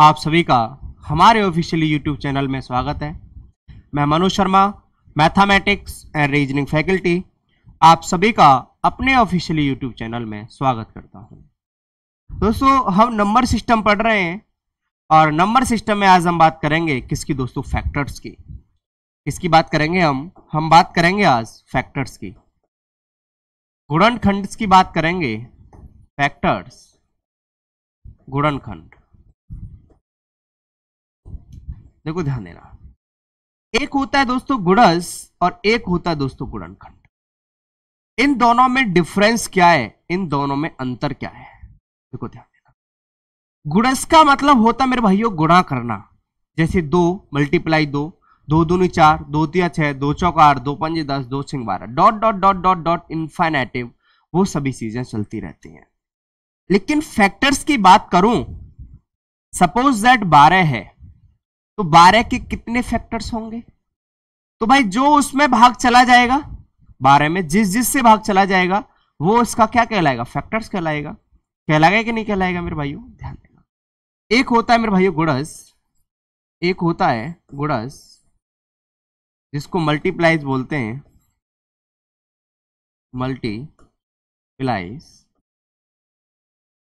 आप सभी का हमारे ऑफिशियल यूट्यूब चैनल में स्वागत है मैं Manoj Sharma mathematics and reasoning faculty आप सभी का अपने ऑफिशियली यूट्यूब चैनल में स्वागत करता हूं दोस्तों हम नंबर सिस्टम पढ़ रहे हैं और नंबर सिस्टम में आज हम बात करेंगे किसकी दोस्तों फैक्टर्स की किसकी बात करेंगे हम हम बात करेंगे आज फैक्टर्स की गुणनखंड की बात करेंगे फैक्टर्स गुणनखंड देखो ध्यान देना एक होता है दोस्तों गुड़स और एक होता है दोस्तों गुड़नखंड इन दोनों में डिफरेंस क्या है इन दोनों में अंतर क्या है देखो ध्यान देना गुड़स का मतलब होता मेरे भाइयों गुणा करना जैसे दो मल्टीप्लाई दो दो दूनी चार दो तिया छह दो चौक आठ दो पंजे दस दो छिंग बारह dot dot dot dot dot infinitive वो सभी चीजें चलती रहती हैं लेकिन फैक्टर्स की बात करूं सपोज दैट बारह है तो बारह के कितने फैक्टर्स होंगे तो भाई जो उसमें भाग चला जाएगा बारह में जिस जिस से भाग चला जाएगा वो इसका क्या कहलाएगा फैक्टर्स कहलाएगा कहलाएगा कि नहीं कहलाएगा मेरे भाइयों ध्यान देना एक होता है मेरे भाइयों गुड़स एक होता है गुड़स जिसको मल्टीप्लाइज बोलते हैं मल्टी प्लाइज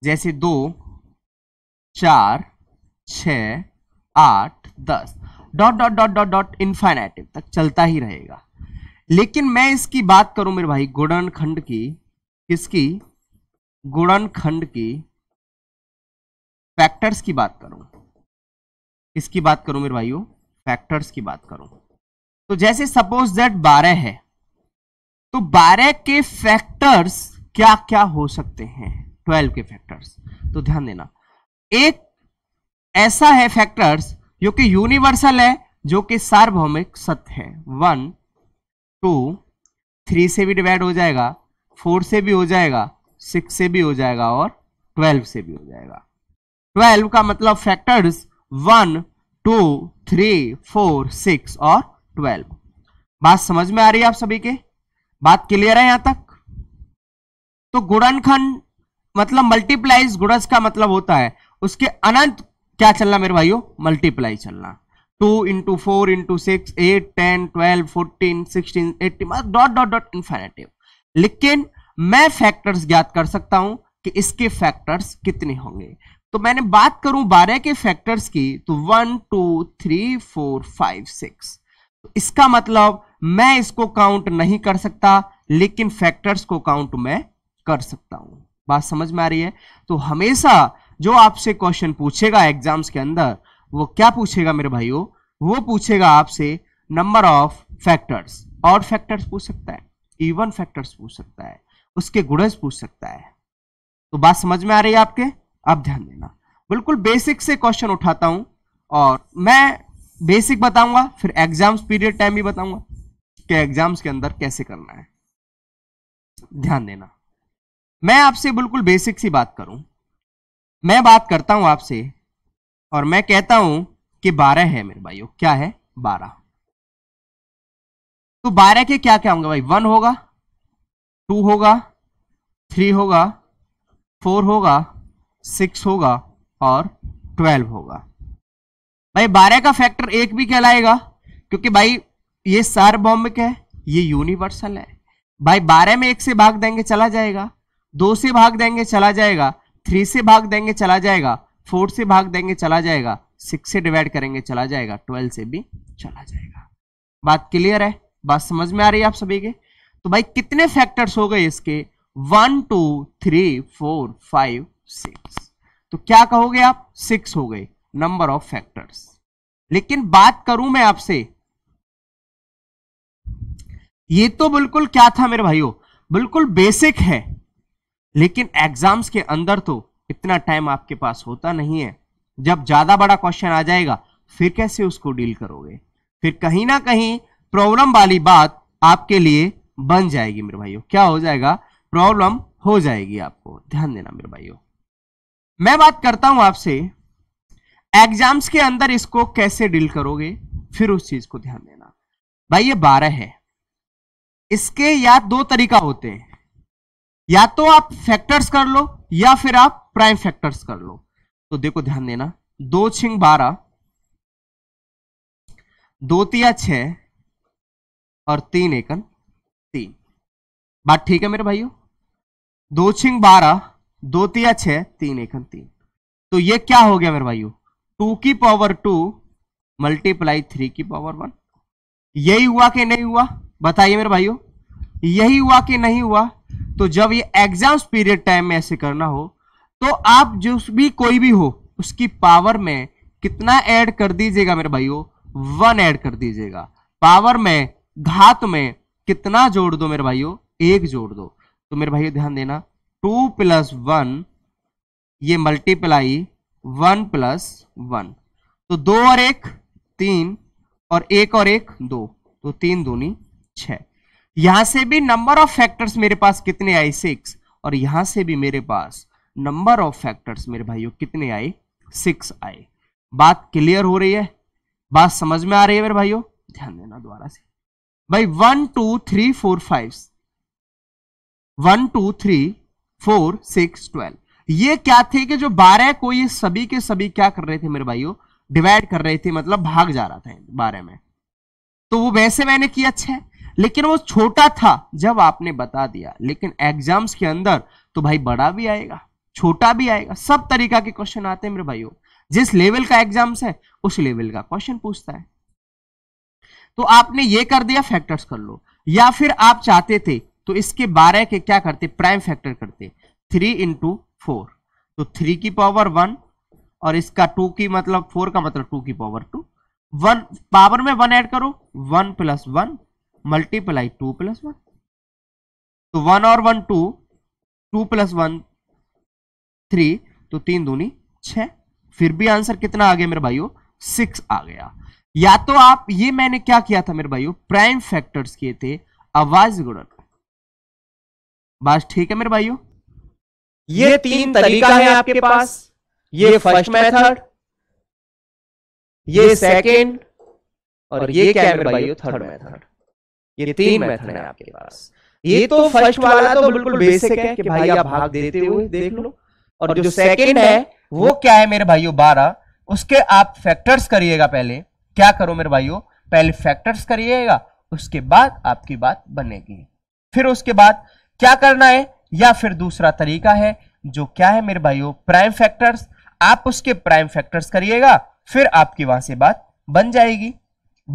जैसे दो चार छ आठ दस dot dot dot dot dot infinitive तक चलता ही रहेगा लेकिन मैं इसकी बात करूं मेरे भाई गुणन खंड की किसकी गुणन खंड की फैक्टर्स की बात करूं किसकी बात करूं मेरे भाइयों फैक्टर्स की बात करूं तो जैसे सपोज दैट बारह है तो बारह के फैक्टर्स क्या क्या हो सकते हैं ट्वेल्व के फैक्टर्स तो ध्यान देना एक ऐसा है फैक्टर्स जो कि यूनिवर्सल है जो कि सार्वभौमिक सत्य है वन टू थ्री से भी डिवाइड हो जाएगा फोर से भी हो जाएगा सिक्स से भी हो जाएगा और ट्वेल्व से भी हो जाएगा ट्वेल्व का मतलब factors one two three four six और ट्वेल्व बात समझ में आ रही है आप सभी के बात क्लियर है यहां तक तो गुणनखंड मतलब मल्टीप्लाइज गुणस का मतलब होता है उसके अनंत क्या चलना मेरे भाइयों मल्टीप्लाई चलना two into four into six eight ten twelve fourteen sixteen मतलब डॉट डॉट डॉट इन्फाइनेटिव लेकिन मैं फैक्टर्स ज्ञात कर सकता हूं कि इसके फैक्टर्स कितने होंगे तो मैंने बात करूं बारह के फैक्टर्स की तो one two three four five six इसका मतलब मैं इसको काउंट नहीं कर सकता लेकिन फैक्टर्स को काउंट मैं कर सकता हूं बात समझ में आ रही है तो हमेशा जो आपसे क्वेश्चन पूछेगा एग्जाम्स के अंदर वो क्या पूछेगा मेरे भाइयों वो पूछेगा आपसे नंबर ऑफ फैक्टर्स और फैक्टर्स पूछ सकता है इवन फैक्टर्स पूछ सकता है उसके गुड़ज पूछ सकता है तो बात समझ में आ रही है आपके आप ध्यान देना बिल्कुल बेसिक से क्वेश्चन उठाता हूं और मैं बेसिक बताऊंगा फिर एग्जाम्स पीरियड टाइम भी बताऊंगा कि एग्जाम्स के अंदर कैसे करना है ध्यान देना मैं आपसे बिल्कुल बेसिक सी बात करूं मैं बात करता हूं आपसे और मैं कहता हूं कि बारह है मेरे भाइयों क्या है बारह तो बारह के क्या क्या होंगे भाई वन होगा टू होगा थ्री होगा फोर होगा सिक्स होगा और ट्वेल्व होगा भाई बारह का फैक्टर एक भी कहलाएगा क्योंकि भाई ये सार्वभौमिक है ये यूनिवर्सल है भाई बारह में एक से भाग देंगे चला जाएगा दो से भाग देंगे चला जाएगा थ्री से भाग देंगे चला जाएगा फोर से भाग देंगे चला जाएगा सिक्स से डिवाइड करेंगे चला जाएगा ट्वेल्व से भी चला जाएगा बात क्लियर है बात समझ में आ रही है आप सभी के तो भाई कितने फैक्टर्स हो गए इसके one two three four five six तो क्या कहोगे आप सिक्स हो गए नंबर ऑफ फैक्टर्स लेकिन बात करूं मैं आपसे ये तो बिल्कुल क्या था मेरे भाइयों बिल्कुल बेसिक है लेकिन एग्जाम्स के अंदर तो इतना टाइम आपके पास होता नहीं है जब ज्यादा बड़ा क्वेश्चन आ जाएगा फिर कैसे उसको डील करोगे फिर कहीं ना कहीं प्रॉब्लम वाली बात आपके लिए बन जाएगी मेरे भाइयों क्या हो जाएगा प्रॉब्लम हो जाएगी आपको ध्यान देना मेरे भाइयों मैं बात करता हूं आपसे एग्जाम्स के अंदर इसको कैसे डील करोगे फिर उस चीज को ध्यान देना भाई ये बारह है इसके या दो तरीका होते हैं या तो आप फैक्टर्स कर लो या फिर आप प्राइम फैक्टर्स कर लो तो देखो ध्यान देना दो छिंग बारह दो तिया छ और तीन एकन तीन बात ठीक है मेरे भाइयों दो छिंग बारह दो तिया छ तीन एकन तीन तो ये क्या हो गया मेरे भाइयों टू की पावर टू मल्टीप्लाई थ्री की पावर वन यही हुआ कि नहीं हुआ बताइए मेरे भाइयों यही हुआ कि नहीं हुआ तो जब ये एग्जाम्स पीरियड टाइम में ऐसे करना हो तो आप जो भी कोई भी हो उसकी पावर में कितना ऐड कर दीजिएगा मेरे भाइयों वन ऐड कर दीजिएगा पावर में घात में कितना जोड़ दो मेरे भाइयों एक जोड़ दो तो मेरे भाइयों ध्यान देना टू प्लस वन ये मल्टीप्लाई वन प्लस वन तो दो और एक तीन और एक और एक दो तो तीन दूनी छह यहां से भी नंबर ऑफ फैक्टर्स मेरे पास कितने आए सिक्स और यहां से भी मेरे पास नंबर ऑफ फैक्टर्स मेरे भाइयों कितने आए सिक्स आए बात क्लियर हो रही है बात समझ में आ रही है मेरे भाइयों ध्यान देना दोबारा से भाई one two three four five one two three four six twelve ये क्या थे कि जो बारह को ये सभी के सभी क्या कर रहे थे मेरे भाइयों डिवाइड कर रहे थे मतलब भाग जा रहा था बारह में तो वो वैसे मैंने किया है लेकिन वो छोटा था जब आपने बता दिया लेकिन एग्जाम्स के अंदर तो भाई बड़ा भी आएगा छोटा भी आएगा सब तरीका के क्वेश्चन आते हैं मेरे भाइयों जिस लेवल का एग्जाम्स है उस लेवल का क्वेश्चन पूछता है तो आपने ये कर दिया फैक्टर्स कर लो या फिर आप चाहते थे तो इसके बारह के क्या करते प्राइम फैक्टर करते थ्री इंटू फोर तो थ्री की पावर वन और इसका टू की मतलब फोर का मतलब टू की पावर टू वन पावर में वन ऐड करो one plus one multiply two plus one तो वन और one two two plus one three तो तीन दूनी छ फिर भी आंसर कितना आ गया मेरे भाइयों सिक्स आ गया या तो आप ये मैंने क्या किया था मेरे भाइयों प्राइम फैक्टर्स किए थे आवाज गुणन बात ठीक है मेरे भाइयों ये तीन तरीका है आपके पास ये फर्स्ट मेथड ये सेकंड और ये क्या है मेरे भाइयों थर्ड मेथड ये तीन मेथड है आपके पास ये तो फर्स्ट तो वाला तो, तो बिल्कुल बेसिक है कि भाई आप भाग देते हुए देख लो और जो सेकंड है वो क्या है मेरे भाइयों बारह उसके आप फैक्टर्स करिएगा पहले क्या करो मेरे भाइयों पहले फैक्टर्स करिएगा उसके बाद आपकी बात बनेगी फिर उसके बाद क्या करना है या फिर दूसरा तरीका है जो क्या है मेरे भाइयों प्राइम फैक्टर्स आप उसके प्राइम फैक्टर्स करिएगा फिर आपकी वहां से बात बन जाएगी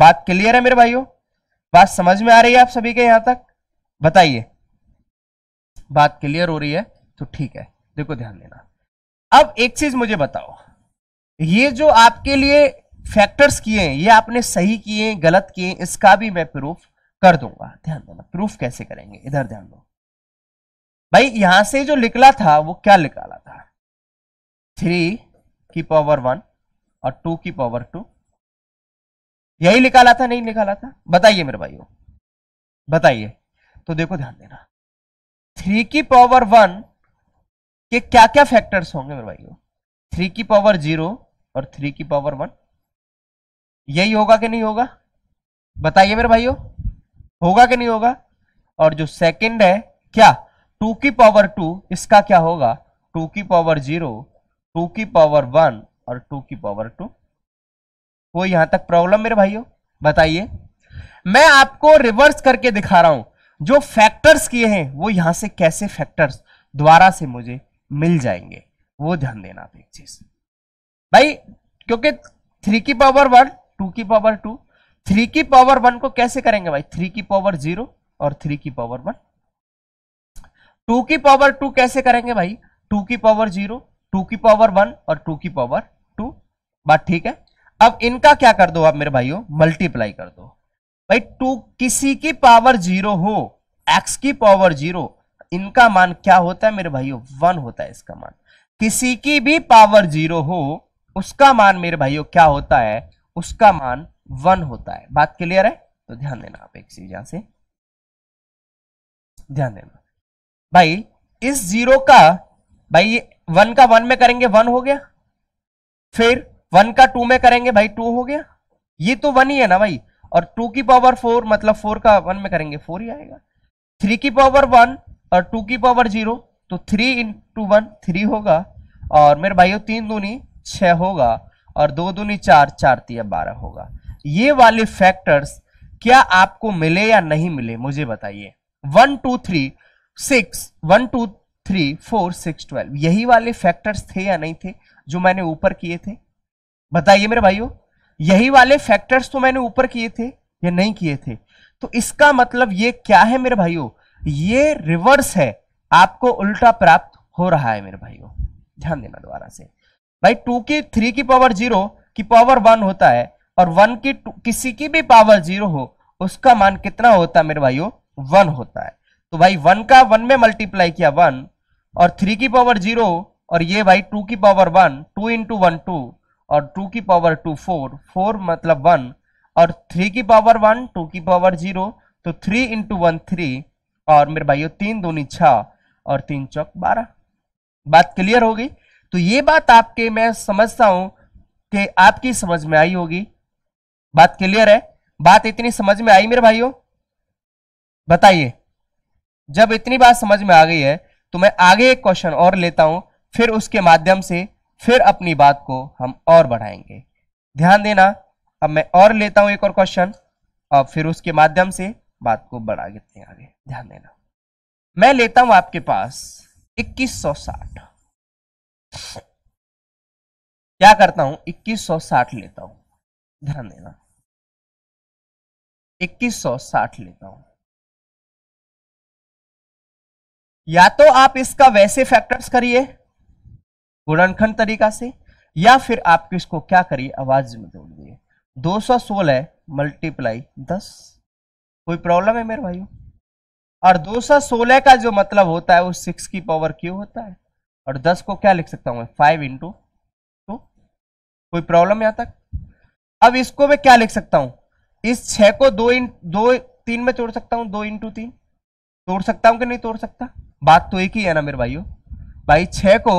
बात क्लियर है मेरे भाइयों बात समझ में आ रही है आप सभी के यहां तक बताइए बात क्लियर हो रही है तो ठीक है देखो ध्यान देना अब एक चीज मुझे बताओ ये जो आपके लिए फैक्टर्स किए हैं ये आपने सही किए गलत किए इसका भी मैं प्रूफ कर दूंगा ध्यान देना प्रूफ कैसे करेंगे इधर ध्यान दो भाई यहां से जो निकला था वो क्या निकाला था थ्री की पावर वन और टू की पावर टू यही निकाला था नहीं निकाला था बताइए मेरे भाइयों बताइए तो देखो ध्यान देना थ्री की पावर वन के क्या क्या फैक्टर्स होंगे मेरे भाइयों थ्री की पावर जीरो और थ्री की पावर वन यही होगा कि नहीं होगा बताइए मेरे भाइयों होगा कि नहीं होगा और जो सेकंड है क्या टू की पावर टू इसका क्या होगा टू की पावर जीरो टू की पावर वन और टू की पावर टू कोई यहां तक प्रॉब्लम मेरे भाइयों बताइए मैं आपको रिवर्स करके दिखा रहा हूं जो फैक्टर्स किए हैं वो यहां से कैसे फैक्टर्स द्वारा से मुझे मिल जाएंगे वो ध्यान देना आप एक चीज भाई क्योंकि थ्री की पावर वन टू की पावर टू थ्री की पावर वन को कैसे करेंगे भाई थ्री की पावर जीरो और थ्री की पावर वन टू की पावर टू कैसे करेंगे भाई टू की पावर जीरो टू की पावर वन और टू की पावर टू बात ठीक है अब इनका क्या कर दो आप मेरे भाइयों मल्टीप्लाई कर दो भाई टू किसी की पावर जीरो हो एक्स की पावर जीरो इनका मान क्या होता है मेरे भाइयों वन होता है इसका मान किसी की भी पावर जीरो हो उसका मान मेरे भाइयों क्या होता है उसका मान वन होता है बात क्लियर है तो ध्यान देना आप एक चीज यहां से ध्यान देना भाई इस जीरो का भाई वन का वन में करेंगे वन हो गया फिर वन का टू में करेंगे भाई टू हो गया ये तो वन ही है ना भाई और टू की पावर फोर मतलब फोर का वन में करेंगे फोर ही आएगा थ्री की पावर वन और टू की पावर जीरो तो थ्री इंटू वन थ्री होगा और मेरे भाइयों तीन दूनी छ होगा और दो दूनी चार चार तीन बारह होगा ये वाले फैक्टर्स क्या आपको मिले या नहीं मिले मुझे बताइए one two three six one two three four six twelve यही वाले फैक्टर्स थे या नहीं थे जो मैंने ऊपर किए थे बताइए मेरे भाइयों यही वाले फैक्टर्स तो मैंने ऊपर किए थे या नहीं किए थे तो इसका मतलब ये क्या है मेरे भाइयों ये रिवर्स है आपको उल्टा प्राप्त हो रहा है मेरे भाइयों ध्यान देना दोबारा से भाई टू की थ्री की पावर जीरो की पावर वन होता है और वन की किसी की भी पावर जीरो हो उसका मान कितना होता है मेरे भाइयों वन होता है तो भाई वन का वन में मल्टीप्लाई किया वन और थ्री की पावर जीरो और ये भाई टू की power one two into one two और टू की पावर टू फोर फोर मतलब वन और थ्री की पावर वन टू की पावर जीरो तो थ्री इंटू वन थ्री और मेरे भाइयों तीन दूनी छः और तीन चौक बारह बात क्लियर हो गई तो ये बात आपके मैं समझता हूँ कि आपकी समझ में आई होगी बात क्लियर है बात इतनी समझ में आई मेरे भाइयों बताइए जब इतनी बात समझ में आ गई है तो मैं आगे एक क्वेश्चन और लेता हूं फिर उसके माध्यम से फिर अपनी बात को हम और बढ़ाएंगे ध्यान देना अब मैं और लेता हूं एक और क्वेश्चन और फिर उसके माध्यम से बात को बढ़ा देते हैं आगे ध्यान देना मैं लेता हूं आपके पास 2160 क्या करता हूं 2160 लेता हूं ध्यान देना 2160 लेता हूं या तो आप इसका वैसे फैक्टर्स करिए गुणनखंड तरीका से या फिर आप किसको क्या करिए आवाज में जोड़ दिए दो सौ सोलह मल्टीप्लाई दस कोई प्रॉब्लम है मेरे भाइयों और दो सौ सोलह का जो मतलब होता है वो सिक्स की पावर क्यों होता है और दस को क्या लिख सकता हूँ फाइव इंटू टू कोई प्रॉब्लम यहां तक अब इसको मैं क्या लिख सकता हूं इस छह को दो इन दो तीन में तोड़ सकता हूं दो इंटू तीन तोड़ सकता हूं कि नहीं तोड़ सकता बात तो एक ही है ना मेरे भाइयों भाई छह को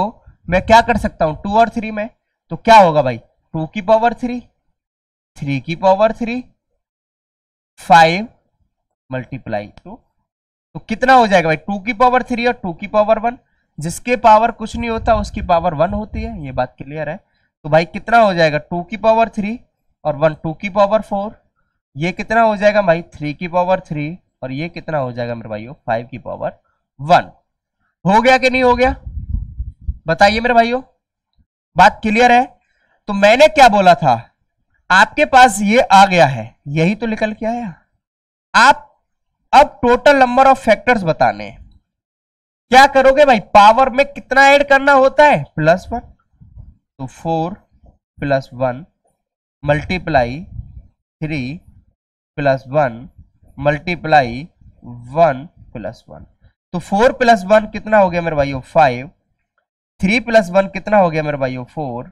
मैं क्या कर सकता हूं टू और थ्री में तो क्या होगा भाई टू की पावर थ्री थ्री की power three five multiply two तो कितना हो जाएगा भाई टू की पावर थ्री और टू की पावर वन जिसके पावर कुछ नहीं होता उसकी पावर वन होती है ये बात क्लियर है तो भाई कितना हो जाएगा टू की पावर थ्री और वन टू की पावर फोर ये कितना हो जाएगा भाई थ्री की पावर थ्री और ये कितना हो जाएगा मेरे भाइयों फाइव की पावर वन हो गया कि नहीं हो गया बताइए मेरे भाइयों बात क्लियर है तो मैंने क्या बोला था आपके पास ये आ गया है यही तो निकल के आया आप अब टोटल नंबर ऑफ फैक्टर्स बताने क्या करोगे भाई पावर में कितना ऐड करना होता है प्लस वन तो four plus one multiply three plus one multiply one plus one तो फोर प्लस वन कितना हो गया मेरे भाइयों फाइव थ्री प्लस वन कितना हो गया मेरे भाइयों फोर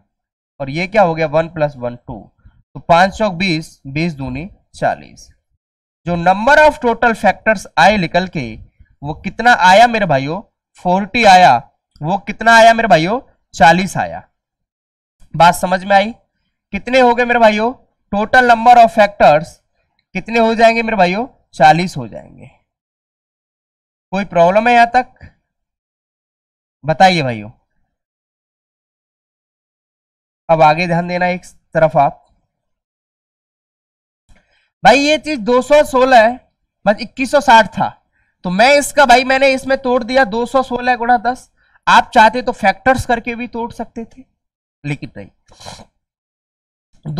और ये क्या हो गया वन प्लस वन टू तो पांच चौक बीस बीस दूनी चालीस जो नंबर ऑफ टोटल फैक्टर्स आए निकल के वो कितना आया मेरे भाइयों फोर्टी आया वो कितना आया मेरे भाइयों चालीस आया बात समझ में आई कितने हो गए मेरे भाइयों टोटल नंबर ऑफ फैक्टर्स कितने हो जाएंगे मेरे भाइयों चालीस हो जाएंगे कोई प्रॉब्लम है यहां तक बताइए भाइयों अब आगे ध्यान देना एक तरफ आप भाई ये चीज 216 है बस इक्कीस था तो मैं इसका भाई मैंने इसमें तोड़ दिया 216 गुणा दस आप चाहते तो फैक्टर्स करके भी तोड़ सकते थे लेकिन नहीं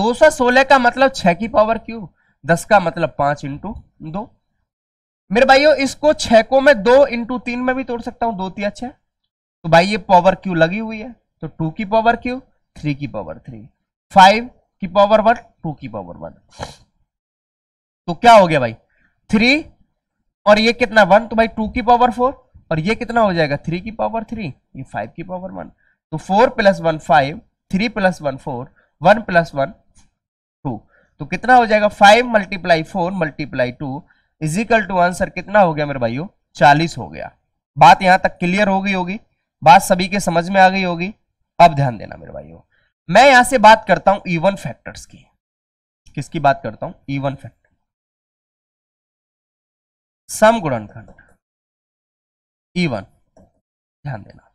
216 का मतलब 6 की पावर क्यू 10 का मतलब 5 इंटू दो मेरे भाइयों इसको 6 को मैं 2 इंटू तीन में भी तोड़ सकता हूं दो तीन छह तो भाई ये पावर क्यू लगी हुई है तो 2 की पावर क्यू थ्री की पावर थ्री फाइव की पावर वन टू की पावर वन तो क्या हो गया भाई थ्री और ये कितना वन तो भाई टू की पावर फोर और ये कितना हो जाएगा थ्री की पावर थ्री ये फाइव की पावर वन तो four plus one five three plus one four one plus one two तो कितना हो जाएगा five multiply four multiply two is equal to answer कितना हो गया मेरे भाइयों चालीस हो गया बात यहां तक क्लियर हो गई होगी बात सभी के समझ में आ गई होगी अब ध्यान देना मेरे भाइयों मैं यहां से बात करता हूं इवन e फैक्टर्स की किसकी बात करता हूं इवन e फैक्टर सम गुणनखंड इवन e ध्यान देना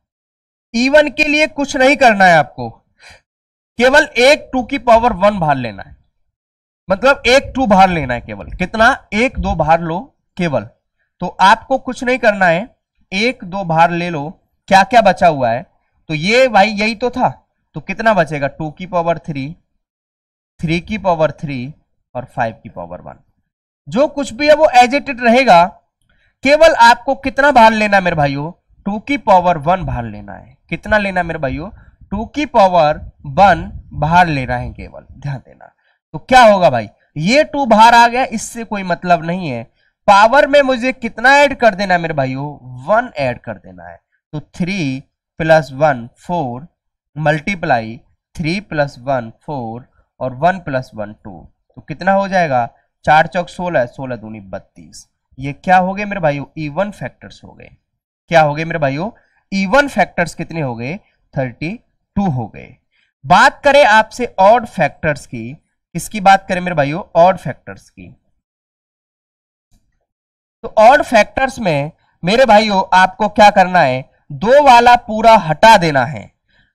इवन के लिए कुछ नहीं करना है आपको केवल एक टू की पावर वन भार लेना है मतलब एक टू भार लेना है केवल कितना एक दो भार लो केवल तो आपको कुछ नहीं करना है एक दो भार ले लो क्या क्या बचा हुआ है तो ये भाई यही तो था तो कितना बचेगा टू की पावर थ्री थ्री की पावर थ्री और फाइव की पावर वन जो कुछ भी है वो एज इट इट रहेगा केवल आपको कितना भार लेना है मेरे भाइयों टू की पावर वन भार लेना है कितना लेना मेरे भाइयों टू की पावर वन भार लेना है केवल ध्यान देना तो क्या होगा भाई ये टू भार आ गया इससे कोई मतलब नहीं है पावर में मुझे कितना ऐड कर देना है मेरे भाइयों वन ऐड कर देना है तो three plus one four multiply three plus one four और वन प्लस वन टू तो कितना हो जाएगा चार चौक सोलह सोलह दूनी बत्तीस ये क्या हो गए मेरे भाइयों इवन e फैक्टर्स हो गए क्या हो गए मेरे भाइयों इवन e फैक्टर्स कितने हो गए थर्टी टू हो गए बात करें आपसे ऑड फैक्टर्स की किसकी बात करें मेरे भाइयों ऑड फैक्टर्स की तो ऑड फैक्टर्स में मेरे भाइयों आपको क्या करना है दो वाला पूरा हटा देना है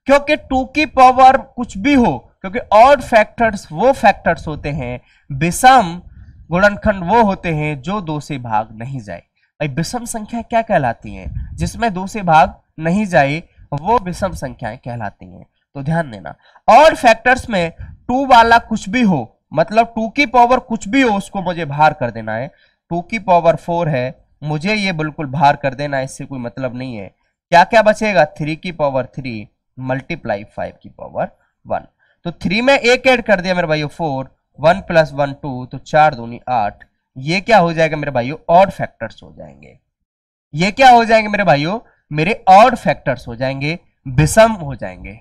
क्योंकि टू की पावर कुछ भी हो क्योंकि ऑड फैक्टर्स वो फैक्टर्स होते हैं विषम गुणनखंड वो होते हैं जो दो से भाग नहीं जाए भाई विषम संख्या क्या कहलाती है जिसमें दो से भाग नहीं जाए वो विषम संख्याएं कहलाती हैं तो ध्यान देना और फैक्टर्स में टू वाला कुछ भी हो मतलब टू की पावर कुछ भी हो उसको मुझे भार कर देना है टू की पावर फोर है मुझे ये बिल्कुल भार कर देना है इससे कोई मतलब नहीं है क्या क्या बचेगा थ्री की पावर थ्री मल्टीप्लाई फाइव की पावर वन तो थ्री में एक ऐड कर दिया मेरे भाइयों four one plus one two तो चार दूनी आठ ये क्या हो जाएगा मेरे भाइयों ऑड फैक्टर्स हो जाएंगे ये क्या हो जाएंगे मेरे भाइयों मेरे ऑड फैक्टर्स हो जाएंगे विषम हो जाएंगे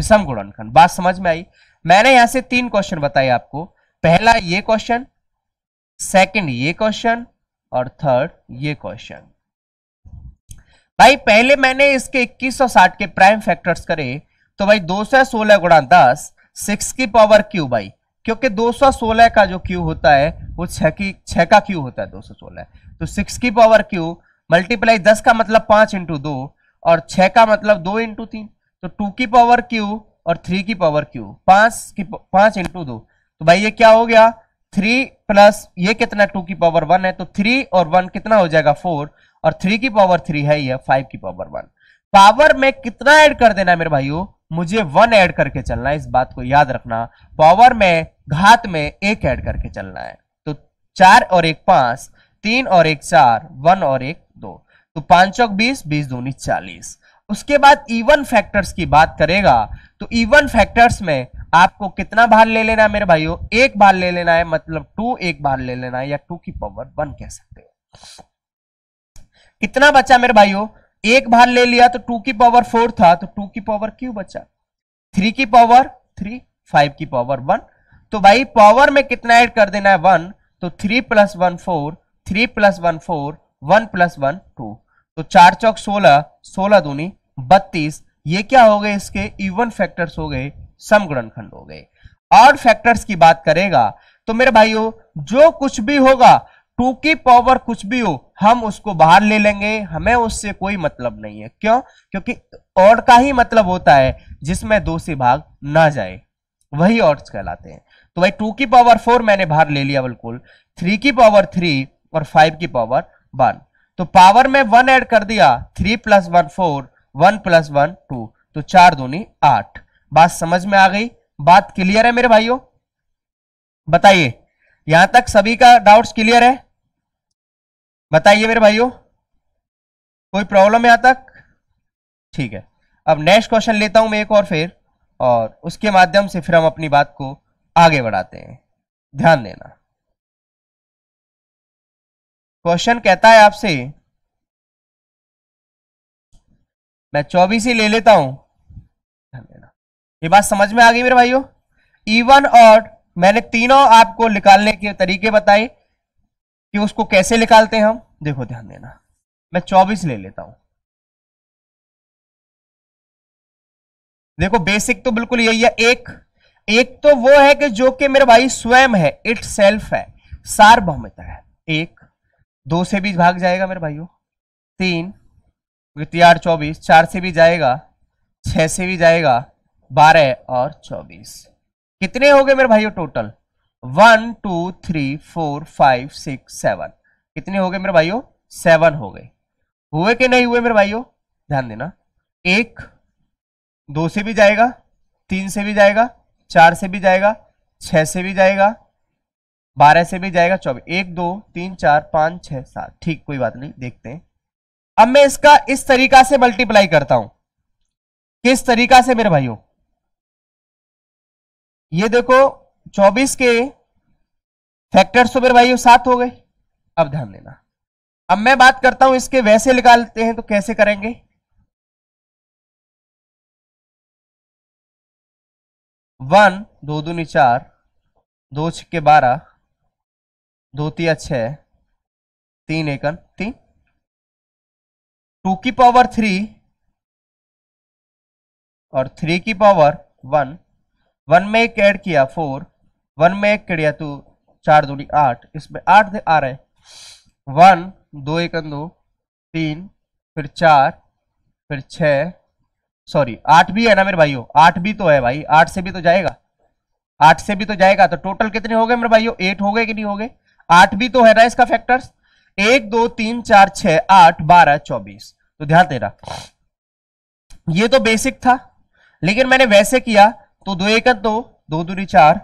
विषम गुणनखंड बात समझ में आई मैंने यहां से तीन क्वेश्चन बताए आपको पहला ये क्वेश्चन सेकंड ये क्वेश्चन और थर्ड ये क्वेश्चन भाई पहले मैंने इसके साठ के प्राइम फैक्टर्स करे तो भाई 216 गुणा दस सिक्स की पावर क्यू भाई क्योंकि 216 का जो क्यू होता है वो छह की छह का क्यू होता है 216 तो सिक्स की पावर क्यू मल्टीप्लाई दस का मतलब पांच इंटू दो और छह का मतलब दो इंटू तीन तो टू की पावर क्यू और थ्री की पावर क्यू पांच की पांच इंटू दो तो भाई ये क्या हो गया थ्री प्लस ये कितना टू की पावर वन है तो थ्री और वन कितना हो जाएगा फोर और थ्री की पावर थ्री है यह फाइव की पावर वन पावर में कितना ऐड कर देना मेरे भाइयों मुझे वन ऐड करके चलना है इस बात को याद रखना पावर में घात में एक ऐड करके चलना है तो चार और एक पांच तीन और एक चार वन और एक दो तो पांच चौक बीस बीस दूनी चालीस उसके बाद इवन फैक्टर्स की बात करेगा तो इवन फैक्टर्स में आपको कितना भार ले लेना है मेरे भाइयों एक भार ले लेना है मतलब टू एक भार ले लेना है या टू की पावर वन कह सकते हैं कितना बचा मेरे भाईयों एक भार ले लिया तो टू की पावर फोर था तो टू की पावर क्यू बचा थ्री की पावर थ्री फाइव की पावर वन तो भाई पावर में कितना ऐड कर देना है वन तो three plus one four three plus one four one plus one two तो चार चौक सोलह सोलह दूनी बत्तीस ये क्या हो गए इसके इवन फैक्टर्स हो गए समगुणन खंड हो गए और फैक्टर्स की बात करेगा तो मेरे भाइयों जो कुछ भी होगा टू की पावर कुछ भी हो हम उसको बाहर ले लेंगे हमें उससे कोई मतलब नहीं है क्यों क्योंकि और का ही मतलब होता है जिसमें दो से भाग ना जाए वही ऑर्ड्स कहलाते हैं तो भाई टू की पावर फोर मैंने बाहर ले लिया बिल्कुल थ्री की पावर थ्री और फाइव की पावर वन तो पावर में वन ऐड कर दिया three plus one four one plus one two तो चार दूनी आठ बात समझ में आ गई बात क्लियर है मेरे भाइयों बताइए यहां तक सभी का डाउट्स क्लियर है बताइए मेरे भाइयों कोई प्रॉब्लम है यहां तक ठीक है अब नेक्स्ट क्वेश्चन लेता हूं मैं एक और फिर और उसके माध्यम से फिर हम अपनी बात को आगे बढ़ाते हैं ध्यान देना क्वेश्चन कहता है आपसे मैं चौबीस ही ले लेता हूं ध्यान देना ये बात समझ में आ गई मेरे भाइयों इवन और मैंने तीनों आपको निकालने के तरीके बताए कि उसको कैसे निकालते हैं हम देखो ध्यान देना मैं चौबीस ले लेता हूं देखो बेसिक तो बिल्कुल यही है एक एक तो वो है कि जो कि मेरे भाई स्वयं है इट सेल्फ है सार्वभौमित है एक दो से भी भाग जाएगा मेरे भाइयों तीन आठ चौबीस चार से भी जाएगा छह से भी जाएगा बारह और चौबीस कितने हो गए मेरे भाइयों total one two three four five six seven कितने हो गए मेरे भाइयों सेवन हो गए हुए कि नहीं हुए मेरे भाइयों ध्यान देना एक दो से भी जाएगा तीन से भी जाएगा चार से भी जाएगा छह से भी जाएगा बारह से भी जाएगा चौबीस एक दो तीन चार पांच छह सात ठीक कोई बात नहीं देखते हैं अब मैं इसका इस तरीका से मल्टीप्लाई करता हूं किस तरीका से मेरे भाइयों ये देखो चौबीस के फैक्टर्स तो मेरे भाई सात हो गए अब ध्यान देना अब मैं बात करता हूं इसके वैसे निकालते हैं तो कैसे करेंगे वन दो दूनी चार दो छक्के बारह दो तिया छ तीन एकन तीन टू की पावर थ्री और थ्री की पावर वन वन में एक ऐड किया फोर वन में एक किया टू चार दूनी आठ इसमें आठ दे आ रहे हैं वन दो एक दो तीन फिर चार फिर छ सॉरी आठ भी है ना मेरे भाइयों आठ भी तो है भाई आठ से भी तो जाएगा आठ से भी तो जाएगा तो टोटल कितने हो गए मेरे भाइयों एट हो गए कि नहीं हो गए आठ भी तो है ना इसका फैक्टर्स एक दो तीन चार छ आठ बारह चौबीस तो ध्यान देना ये तो बेसिक था लेकिन मैंने वैसे किया तो दो एक दो दो दूरी चार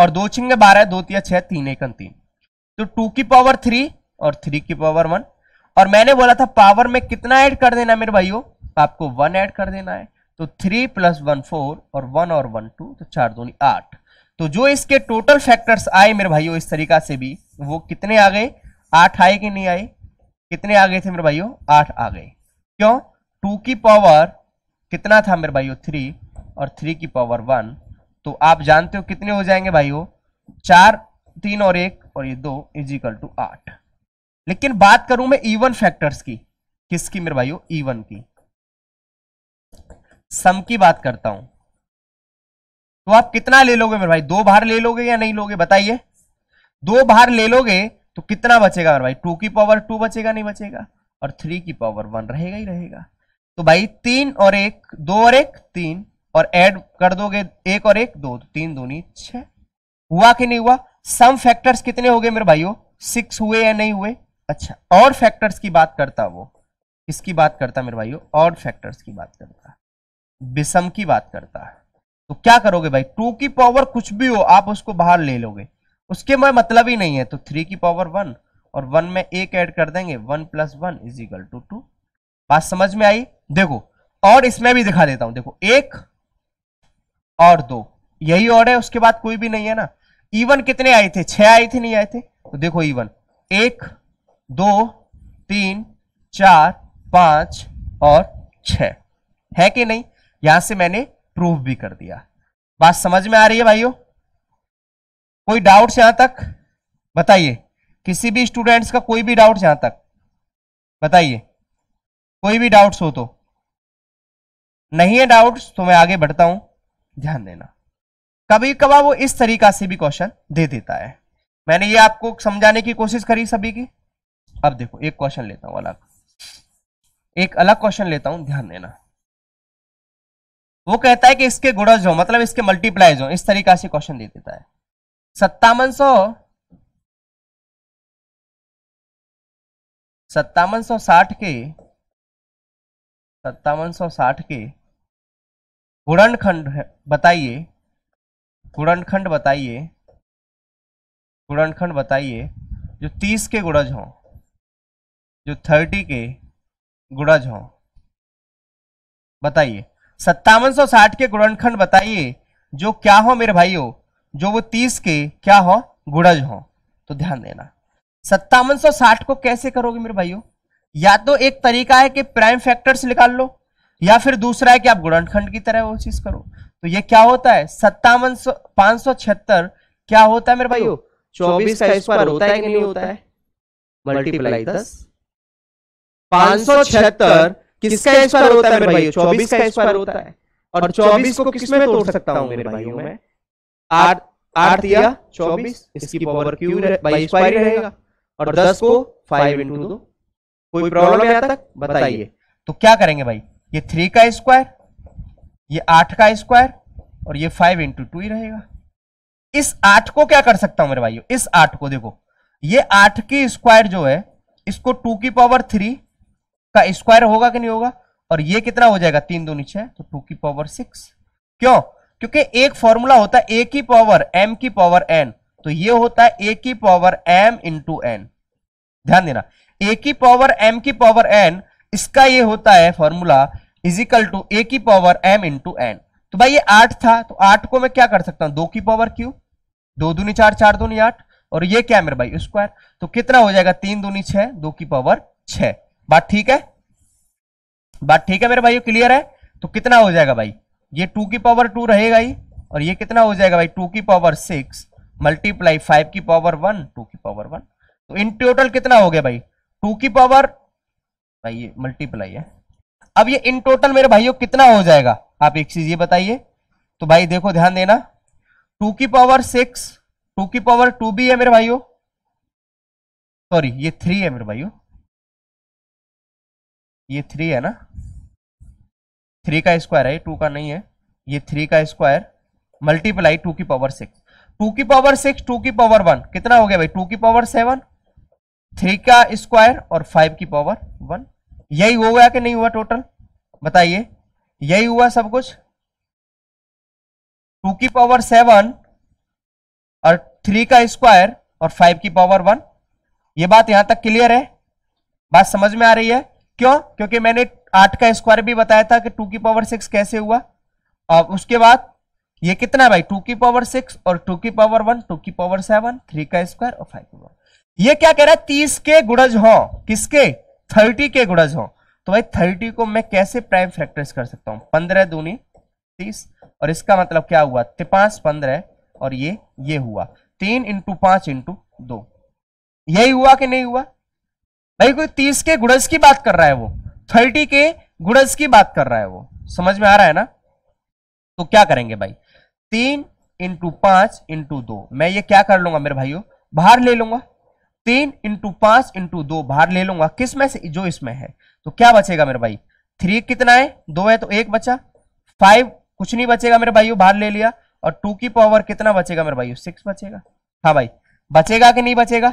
और दो छिंगे बारह दो तीन छह तीन एक तीन तो टू की पावर थ्री और थ्री की पावर वन और मैंने बोला था पावर में कितना ऐड कर देना मेरे भाइयों आपको वन ऐड कर देना है तो थ्री प्लस वन फोर और वन और वन टू तो चार दो आठ तो जो इसके टोटल फैक्टर्स आए मेरे भाइयों इस तरीका से भी वो कितने आ गए आठ आए कि नहीं आए कितने आ गए थे मेरे भाइयों आठ आ गए क्यों टू की पावर कितना था मेरे भाइयों थ्री और थ्री की पावर वन तो आप जानते हो कितने हो जाएंगे भाई वो चार तीन और एक और ये दो इज इक्वल टू आठ लेकिन बात करूं मैं इवन फैक्टर्स की किसकी मेरे भाइयों इवन की सम की बात करता हूं तो आप कितना ले लोगे मेरे भाई दो बार ले लोगे या नहीं लोगे बताइए दो बार ले लोगे तो कितना बचेगा मेरे भाई टू की पावर टू बचेगा नहीं बचेगा और थ्री की पावर वन रहेगा ही रहेगा तो भाई तीन और एक दो और एक तीन और ऐड कर दोगे एक और एक दो तीन दूनी छ हुआ कि नहीं हुआ सम फैक्टर्स कितने हो गए मेरे भाइयों सिक्स हुए या नहीं हुए अच्छा और फैक्टर्स की बात करता वो इसकी बात करता मेरे भाइयों और फैक्टर्स की बात करता विषम की बात करता तो क्या करोगे भाई टू की पावर कुछ भी हो आप उसको बाहर ले लोगे उसके में मतलब ही नहीं है तो थ्री की पावर वन और वन में एक ऐड कर देंगे one plus one is equal to two बात समझ में आई देखो और इसमें भी दिखा देता हूं देखो एक और दो यही और है उसके बाद कोई भी नहीं है ना इवन कितने आए थे छह आए थे नहीं आए थे तो देखो इवन एक दो तीन चार पांच और छ है कि नहीं यहां से मैंने प्रूव भी कर दिया बात समझ में आ रही है भाइयों कोई डाउट यहां तक बताइए किसी भी स्टूडेंट्स का कोई भी डाउट यहां तक बताइए कोई भी डाउट्स हो तो नहीं है डाउट्स तो मैं आगे बढ़ता हूं ध्यान देना कभी कभार वो इस तरीका से भी क्वेश्चन दे देता है मैंने ये आपको समझाने की कोशिश करी सभी की अब देखो एक क्वेश्चन लेता हूं अलग एक अलग क्वेश्चन लेता हूं ध्यान देना वो कहता है कि इसके गुणज हो मतलब इसके मल्टीप्लाइज हो इस तरीका से क्वेश्चन दे देता है सत्तावन सौ सत्तावन सौ साठ के सत्तावन सौ साठ के गुणनखंड बताइए गुणनखंड बताइए खंड बताइए जो तीस के गुणज हों जो थर्टी के गुणज हों बताइए सत्तावन सौ साठ के गुणनखंड बताइए जो क्या हो मेरे भाइयों जो वो तीस के क्या हो गुणज हो तो ध्यान देना सत्तावन सौ साठ को कैसे करोगे मेरे भाइयों या तो एक तरीका है कि प्राइम फैक्टर्स निकाल लो या फिर दूसरा है कि आप गुणनखंड की तरह वो चीज करो तो ये क्या होता है सत्तावन सौ पांच सौ छिहत्तर क्या होता है मेरे भाई चौबीस का स्क्वायर होता है कि नहीं होता है मल्टीप्लाई दस पांच सौ छिहत्तर किसका स्क्वायर होता है मेरे भाई चौबीस का स्क्वायर होता है और चौबीस को किस में तोड़ सकता हूं मेरे भाइयों में आठ आठ दिया चौबीस इसकी पावर क्यू बाई स्क्वायर रहेगा और दस को फाइव इंटू दो कोई प्रॉब्लम है तक बताइए तो क्या करेंगे भाई ये थ्री का स्क्वायर ये आठ का स्क्वायर और ये फाइव इंटू टू ही रहेगा इस आठ को क्या कर सकता हूं मेरे भाइयों इस आठ को देखो ये आठ की स्क्वायर जो है इसको टू की पावर थ्री का स्क्वायर होगा कि नहीं होगा और ये कितना हो जाएगा तीन दो नीचे तो टू की पावर सिक्स क्यों क्योंकि एक फॉर्मूला होता है ए की पावर एम की पावर एन तो ये होता है ए की पावर एम इंटू एन ध्यान देना ए की पावर एम की पावर एन इसका ये होता है फॉर्मूला इजिकल टू ए की पावर एम इंटू एन तो भाई ये आठ था तो आठ को मैं क्या कर सकता हूं दो की पावर क्यू दो दूनी चार चार दूनी आठ और ये क्या मेरे भाई स्क्वायर तो कितना हो जाएगा तीन दूनी छह दो की पावर छह बात ठीक है बात ठीक है मेरे भाई क्लियर है तो कितना हो जाएगा भाई ये टू की पावर टू रहेगा ही और ये कितना हो जाएगा भाई टू की पावर सिक्स मल्टीप्लाई फाइव की पावर वन टू की पावर वन तो इन टोटल कितना हो गया भाई टू की पावर ये मल्टीप्लाई है अब ये इन टोटल मेरे भाइयों कितना हो जाएगा आप एक चीज ये बताइए तो भाई देखो ध्यान देना टू की पावर सिक्स टू की पावर टू भी है मेरे भाइयों सॉरी ये थ्री है मेरे भाइयों ये थ्री है ना थ्री का स्क्वायर है टू का नहीं है ये थ्री का स्क्वायर मल्टीप्लाई टू की पावर सिक्स टू की पावर सिक्स टू की पावर वन कितना हो गया भाई टू की पावर सेवन थ्री का स्क्वायर और फाइव की पावर वन यही हो गया कि नहीं हुआ टोटल बताइए यही हुआ सब कुछ टू की पावर सेवन और थ्री का स्क्वायर और फाइव की पावर वन ये बात यहां तक क्लियर है बात समझ में आ रही है क्यों क्योंकि मैंने आठ का स्क्वायर भी बताया था कि टू की पावर सिक्स कैसे हुआ और उसके बाद ये कितना भाई टू की पावर सिक्स और टू की पावर वन टू की पावर सेवन थ्री का स्क्वायर और फाइव की पावर ये क्या कह रहा है तीस के गुड़ज हो किसके थर्टी के गुड़ज हो तो भाई थर्टी को मैं कैसे प्राइम फैक्टर्स कर सकता हूं पंद्रह दूनी तीस और इसका मतलब क्या हुआ पांच पंद्रह और ये ये हुआ तीन इंटू पांच इंटू दो यही हुआ कि नहीं हुआ भाई कोई तीस के गुड़ज की बात कर रहा है वो थर्टी के गुड़ज की बात कर रहा है वो समझ में आ रहा है ना तो क्या करेंगे भाई तीन इंटू पांच इंटू दो मैं ये क्या कर लूंगा मेरे भाइयों बाहर ले लूंगा तीन इंटू पांच इंटू दो बाहर ले लूंगा किस में से जो इसमें है तो क्या बचेगा मेरे भाई थ्री कितना है दो है तो एक बचा फाइव कुछ नहीं बचेगा मेरे भाई बाहर ले लिया और टू की पावर कितना बचेगा मेरे भाई सिक्स बचेगा हाँ भाई बचेगा कि नहीं बचेगा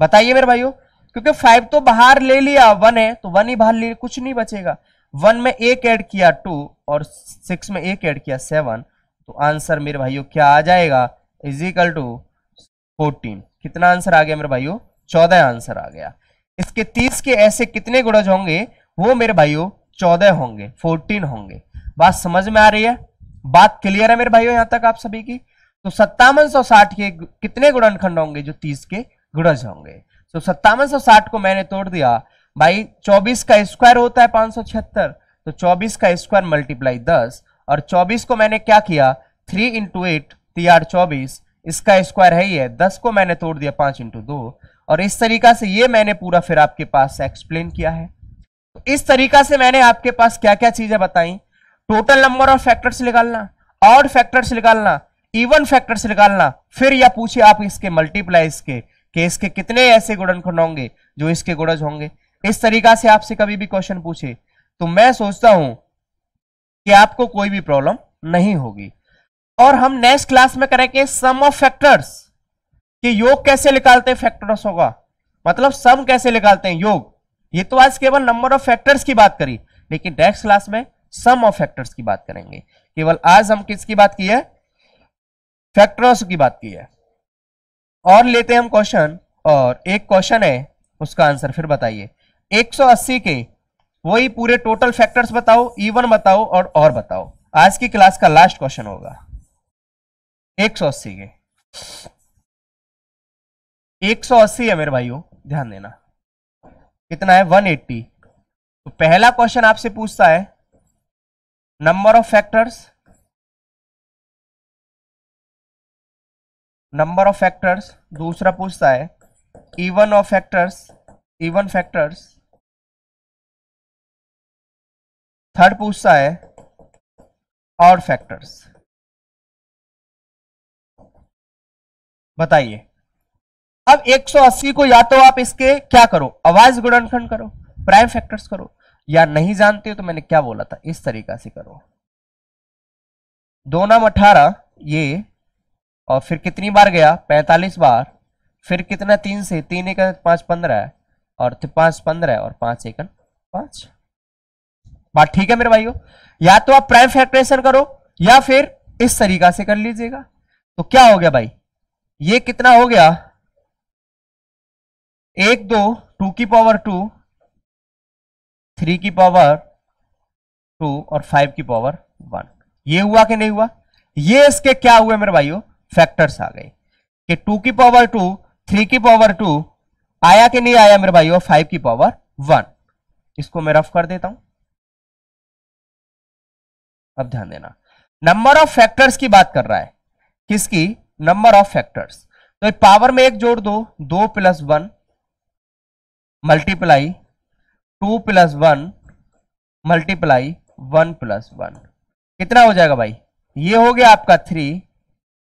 बताइए मेरे भाइयों क्योंकि फाइव तो बाहर ले लिया वन है तो वन ही बाहर ले कुछ नहीं बचेगा वन में एक ऐड किया टू और सिक्स में एक ऐड किया सेवन तो आंसर मेरे भाइयों क्या आ जाएगा इजिकल टू फोर्टीन कितना आंसर आ गया मेरे भाइयों चौदह आंसर आ गया इसके तीस के ऐसे कितने गुणज होंगे वो मेरे भाइयों चौदह होंगे फोर्टीन होंगे बात समझ में आ रही है बात क्लियर है मेरे भाइयों यहां तक आप सभी की तो सत्तावन सौ साठ के कितने गुणनखंड होंगे जो तीस के गुणज होंगे तो सत्तावन सौ साठ को मैंने तोड़ दिया भाई चौबीस का स्क्वायर होता है पांच सौ छिहत्तर तो चौबीस का स्क्वायर मल्टीप्लाई दस और चौबीस को मैंने क्या किया थ्री इंटू एट ती आर चौबीस इसका स्क्वायर है ही है दस को मैंने तोड़ दिया पांच इंटू दो और इस तरीका से ये मैंने पूरा फिर आपके पास एक्सप्लेन किया है तो इस तरीका से मैंने आपके पास क्या क्या चीजें बताई टोटल नंबर ऑफ फैक्टर्स निकालना और फैक्टर्स निकालना इवन फैक्टर्स निकालना फिर या पूछे आप इसके मल्टीप्लाइज के कि इसके कितने ऐसे गुड़न खंड होंगे जो इसके गुड़ज होंगे इस तरीका से आपसे कभी भी क्वेश्चन पूछे तो मैं सोचता हूं कि आपको कोई भी प्रॉब्लम नहीं होगी और हम नेक्स्ट क्लास में करेंगे सम ऑफ फैक्टर्स कि योग कैसे निकालते हैं फैक्टर्स होगा मतलब सम कैसे निकालते हैं योग ये तो आज केवल नंबर ऑफ फैक्टर्स की बात करी लेकिन नेक्स्ट क्लास में सम ऑफ फैक्टर्स की बात करेंगे केवल आज हम किसकी बात की है फैक्टर्स की बात की है और लेते हैं हम क्वेश्चन और एक क्वेश्चन है उसका आंसर फिर बताइए 180 के वही पूरे टोटल फैक्टर्स बताओ इवन बताओ और और बताओ आज की क्लास का लास्ट क्वेश्चन होगा 180 के 180 है मेरे भाइयों ध्यान देना कितना है 180 तो पहला क्वेश्चन आपसे पूछता है number of factors number of factors दूसरा पूछता है even of factors even factors third पूछता है और फैक्टर्स बताइए अब 180 को या तो आप इसके क्या करो आवाज गुणनखंड करो प्राइम फैक्टर्स करो या नहीं जानते हो तो मैंने क्या बोला था इस तरीका से करो दो नाम अठारह ये और फिर कितनी बार गया पैंतालीस बार फिर कितना तीन से तीन एक पांच पंद्रह है और तो पांच पंद्रह और पांच एक पांच बात ठीक है मेरे भाइयों या तो आप प्राइम फैक्ट्रेशन करो या फिर इस तरीका से कर लीजिएगा तो क्या हो गया भाई ये कितना हो गया एक दो टू की पावर टू थ्री की पावर टू और फाइव की पावर वन ये हुआ कि नहीं हुआ ये इसके क्या हुए मेरे भाइयों फैक्टर्स आ गए कि टू की पावर टू थ्री की पावर टू आया कि नहीं आया मेरे भाइयों फाइव की पावर वन इसको मैं रफ कर देता हूं अब ध्यान देना नंबर ऑफ फैक्टर्स की बात कर रहा है किसकी नंबर ऑफ फैक्टर्स तो पावर में एक जोड़ दो दो plus one multiply two plus one multiply one plus one कितना हो जाएगा भाई ये हो गया आपका three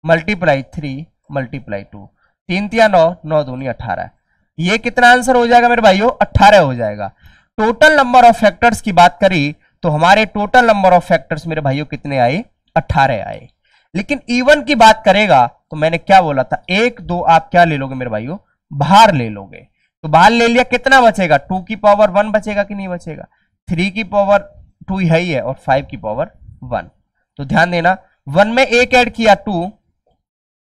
multiply three multiply two तीन तिया नौ नौ दूनी अठारह ये कितना आंसर हो जाएगा मेरे भाइयों अट्ठारह हो जाएगा टोटल नंबर ऑफ फैक्टर्स की बात करी तो हमारे टोटल नंबर ऑफ फैक्टर्स मेरे भाइयों कितने आए अट्ठारह आए लेकिन इवन की बात करेगा तो मैंने क्या बोला था एक दो आप क्या ले लोगे मेरे भाइयों भार ले लोगे तो बाहर ले लिया कितना बचेगा टू की पावर वन बचेगा कि नहीं बचेगा थ्री की पावर टू है ही है और फाइव की पावर वन तो ध्यान देना वन में एक ऐड किया टू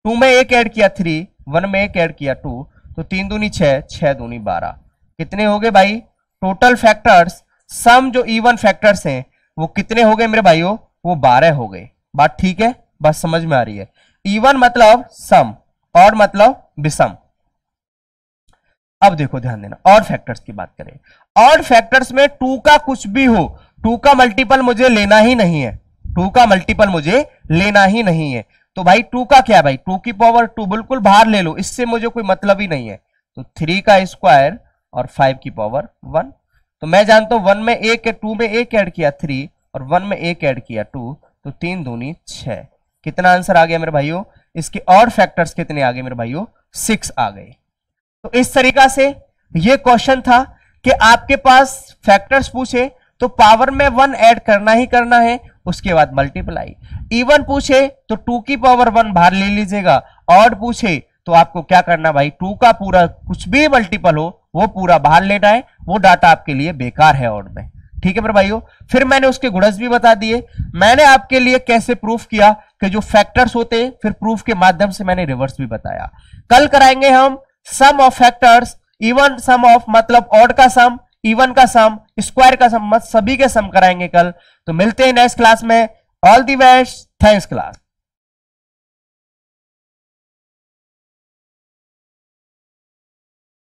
टू में एक ऐड किया थ्री वन में एक ऐड किया टू तो तीन दूनी छह छह दूनी बारह कितने हो गए भाई टोटल फैक्टर्स सम जो इवन फैक्टर्स हैं वो कितने हो गए मेरे भाइयों वो बारह हो गए बात ठीक है बात समझ में आ रही है इवन मतलब सम और मतलब विषम अब देखो ध्यान देना और फैक्टर्स की बात करें और फैक्टर्स में टू का कुछ भी हो टू का मल्टीपल मुझे लेना ही नहीं है टू का मल्टीपल मुझे लेना ही नहीं है तो भाई टू का क्या भाई टू की पावर टू बिल्कुल बाहर ले लो इससे मुझे कोई मतलब ही नहीं है तो थ्री का स्क्वायर और फाइव की पावर वन तो मैं जानता हूं वन में एक टू में एक ऐड किया थ्री और वन में एक ऐड किया टू तो तीन दूनी छ कितना आंसर आ गया मेरे भाइयों इसके और फैक्टर्स कितने आ गए मेरे भाइयों सिक्स आ गए तो इस तरीका से यह क्वेश्चन था कि आपके पास फैक्टर्स पूछे तो पावर में वन ऐड करना ही करना है उसके बाद मल्टीप्लाई इवन पूछे तो टू की पावर वन बाहर ले लीजिएगा ऑड पूछे तो आपको क्या करना भाई टू का पूरा कुछ भी मल्टीपल हो वो पूरा बाहर लेना है वो डाटा आपके लिए बेकार है ऑड में ठीक है भाइयों फिर मैंने उसके गुड़स भी बता दिए मैंने आपके लिए कैसे प्रूफ किया कि जो फैक्टर्स होते हैं फिर प्रूफ के माध्यम से मैंने रिवर्स भी बताया कल कराएंगे हम sum of factors even sum of मतलब ऑड का सम इवन का सम स्क्वायर का सम मत सभी के सम कराएंगे कल तो मिलते हैं नेक्स्ट क्लास में all the best thanks class